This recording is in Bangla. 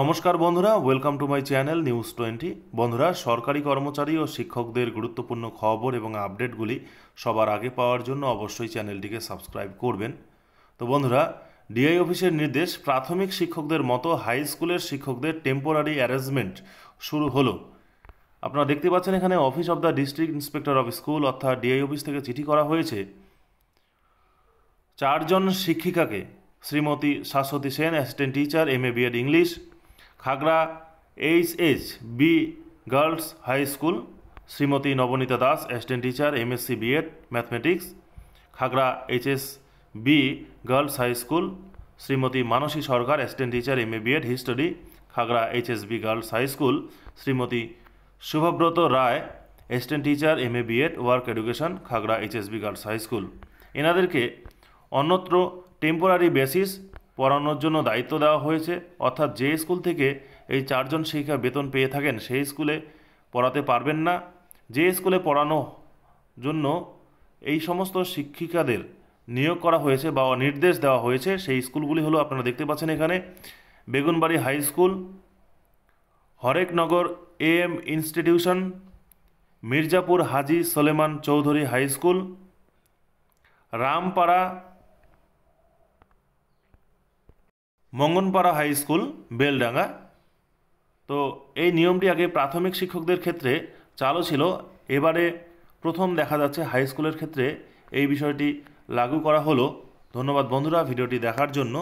নমস্কার বন্ধুরা welcome to my channel news twenty বন্ধুরা সরকারি কর্মচারী ও শিক্ষকদের গুরুত্বপূর্ণ খবর এবং আপডেটগুলি সবার আগে পাওয়ার জন্য অবশ্যই চ্যানেলটিকে সাবস্ক্রাইব করবেন তো বন্ধুরা ডিআই অফিসের নির্দেশ প্রাথমিক শিক্ষকদের মতো হাই স্কুলের শিক্ষকদের টেম্পোরারি অ্যারেঞ্জমেন্ট শুরু হলো আপনারা দেখতে পাচ্ছেন এখানে office of the district inspector of school অর্থাৎ ডিআই অফিস থেকে চিঠি করা হয়েছে চারজন শিক্ষিকাকে Shrimati Shashwati Sen assistant teacher M A BEd English Khagra H H B girls high school Shrimati Nabanita Das assistant teacher MSc BEd mathematics Khagra HS B girls high school Shrimati Manasi Sarkar assistant teacher M A BEd history Khagra B girls high school Shrimati Subhabrata Roy assistant teacher M A BEd work education Khagra HSB girls high school এনাদেরকে অন্যত্র টেম্পোরারি বেসিস পড়ানোর জন্য দায়িত্ব দেওয়া হয়েছে অর্থাৎ যে স্কুল থেকে এই চারজন শিক্ষা বেতন পেয়ে থাকেন সেই স্কুলে পড়াতে পারবেন না যে স্কুলে পড়ানো জন্য এই সমস্ত শিক্ষিকাদের নিয়োগ করা হয়েছে বা নির্দেশ দেওয়া হয়েছে সেই স্কুলগুলি হলো আপনারা দেখতে পাচ্ছেন এখানে Begunbari high school Hareknagar A M institution Mirzapur Haji Soleman Chowdhury high school Rampara Manganpara high school Beldanga তো এই নিয়মটি আগে প্রাথমিক শিক্ষকদের ক্ষেত্রে চালু ছিল এবারে প্রথম দেখা যাচ্ছে হাই স্কুলের ক্ষেত্রে এই বিষয়টি লাগু করা হলো ধন্যবাদ বন্ধুরা ভিডিওটি দেখার জন্য